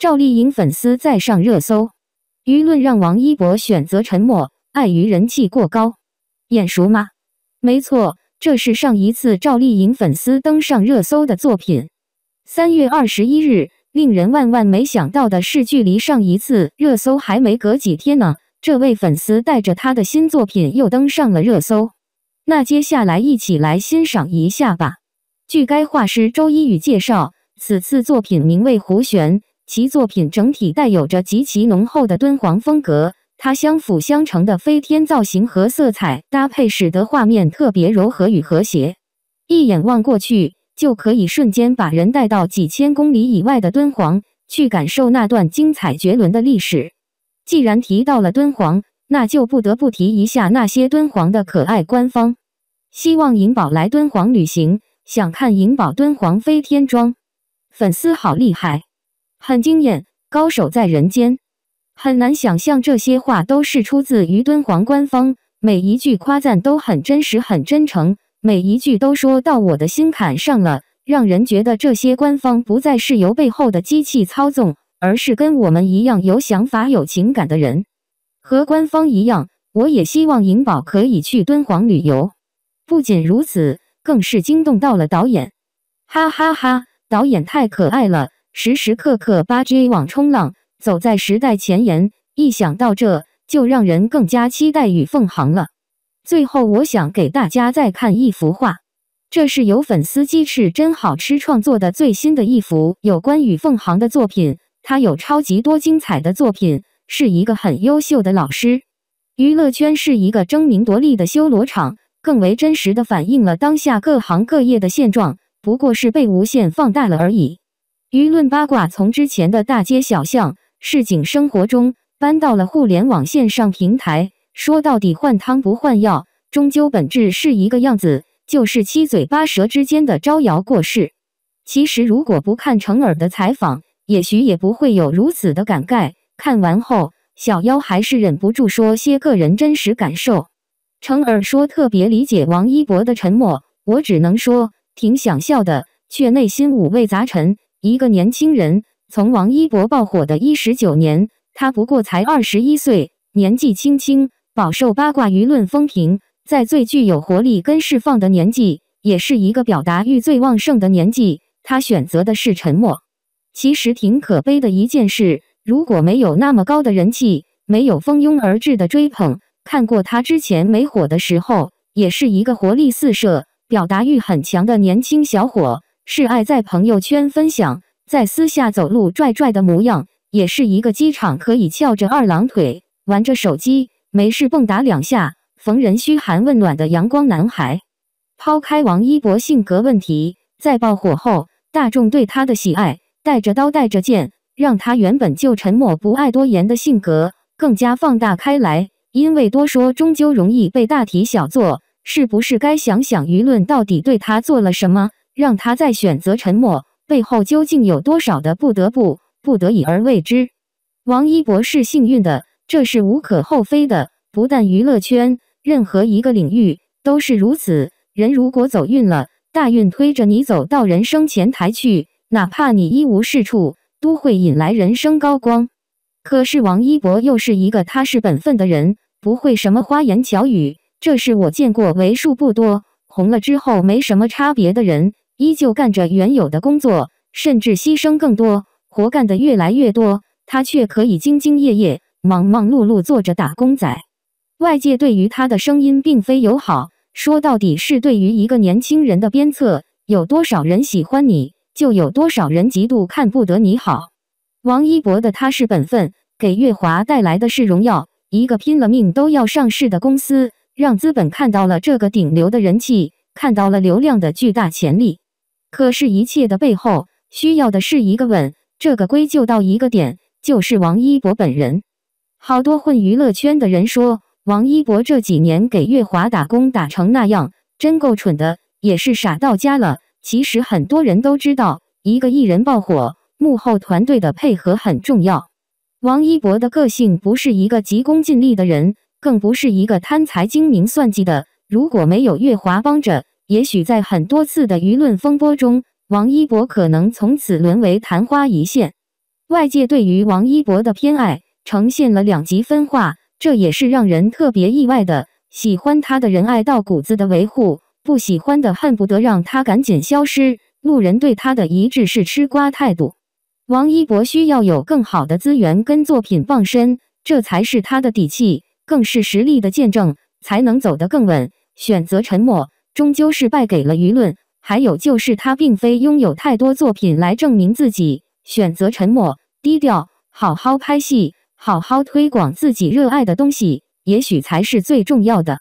赵丽颖粉丝再上热搜，舆论让王一博选择沉默，碍于人气过高，眼熟吗？没错，这是上一次赵丽颖粉丝登上热搜的作品。三月二十一日，令人万万没想到的是，距离上一次热搜还没隔几天呢，这位粉丝带着他的新作品又登上了热搜。那接下来一起来欣赏一下吧。据该画师周一宇介绍，此次作品名为《胡璇》。其作品整体带有着极其浓厚的敦煌风格，它相辅相成的飞天造型和色彩搭配，使得画面特别柔和与和谐。一眼望过去，就可以瞬间把人带到几千公里以外的敦煌，去感受那段精彩绝伦的历史。既然提到了敦煌，那就不得不提一下那些敦煌的可爱官方。希望银宝来敦煌旅行，想看银宝敦煌飞天妆，粉丝好厉害。很惊艳，高手在人间。很难想象这些话都是出自于敦煌官方，每一句夸赞都很真实、很真诚，每一句都说到我的心坎上了，让人觉得这些官方不再是由背后的机器操纵，而是跟我们一样有想法、有情感的人。和官方一样，我也希望颖宝可以去敦煌旅游。不仅如此，更是惊动到了导演，哈哈哈，导演太可爱了。时时刻刻八 G 网冲浪，走在时代前沿。一想到这就让人更加期待与奉行了。最后，我想给大家再看一幅画，这是由粉丝鸡翅真好吃创作的最新的一幅有关于凤行的作品。他有超级多精彩的作品，是一个很优秀的老师。娱乐圈是一个争名夺利的修罗场，更为真实的反映了当下各行各业的现状，不过是被无限放大了而已。舆论八卦从之前的大街小巷、市井生活中搬到了互联网线上平台，说到底换汤不换药，终究本质是一个样子，就是七嘴八舌之间的招摇过市。其实如果不看成尔的采访，也许也不会有如此的感慨。看完后，小妖还是忍不住说些个人真实感受。成尔说特别理解王一博的沉默，我只能说挺想笑的，却内心五味杂陈。一个年轻人从王一博爆火的一十九年，他不过才二十一岁，年纪轻轻，饱受八卦舆论风评，在最具有活力跟释放的年纪，也是一个表达欲最旺盛的年纪。他选择的是沉默，其实挺可悲的一件事。如果没有那么高的人气，没有蜂拥而至的追捧，看过他之前没火的时候，也是一个活力四射、表达欲很强的年轻小伙。是爱在朋友圈分享，在私下走路拽拽的模样，也是一个机场可以翘着二郎腿玩着手机，没事蹦跶两下，逢人嘘寒问暖的阳光男孩。抛开王一博性格问题，在爆火后，大众对他的喜爱，带着刀带着剑，让他原本就沉默不爱多言的性格更加放大开来。因为多说终究容易被大题小做，是不是该想想舆论到底对他做了什么？让他在选择沉默背后究竟有多少的不得不不得已而为之？王一博是幸运的，这是无可厚非的。不但娱乐圈，任何一个领域都是如此。人如果走运了，大运推着你走到人生前台去，哪怕你一无是处，都会引来人生高光。可是王一博又是一个踏实本分的人，不会什么花言巧语。这是我见过为数不多红了之后没什么差别的人。依旧干着原有的工作，甚至牺牲更多，活干得越来越多，他却可以兢兢业业、忙忙碌碌做着打工仔。外界对于他的声音并非友好，说到底是对于一个年轻人的鞭策。有多少人喜欢你，就有多少人嫉妒，看不得你好。王一博的他是本分，给月华带来的是荣耀。一个拼了命都要上市的公司，让资本看到了这个顶流的人气，看到了流量的巨大潜力。可是，一切的背后需要的是一个吻。这个归咎到一个点，就是王一博本人。好多混娱乐圈的人说，王一博这几年给月华打工打成那样，真够蠢的，也是傻到家了。其实很多人都知道，一个艺人爆火，幕后团队的配合很重要。王一博的个性不是一个急功近利的人，更不是一个贪财精明算计的。如果没有月华帮着，也许在很多次的舆论风波中，王一博可能从此沦为昙花一现。外界对于王一博的偏爱呈现了两极分化，这也是让人特别意外的。喜欢他的人爱到骨子的维护，不喜欢的恨不得让他赶紧消失。路人对他的一致是吃瓜态度。王一博需要有更好的资源跟作品傍身，这才是他的底气，更是实力的见证，才能走得更稳。选择沉默。终究是败给了舆论，还有就是他并非拥有太多作品来证明自己，选择沉默、低调，好好拍戏，好好推广自己热爱的东西，也许才是最重要的。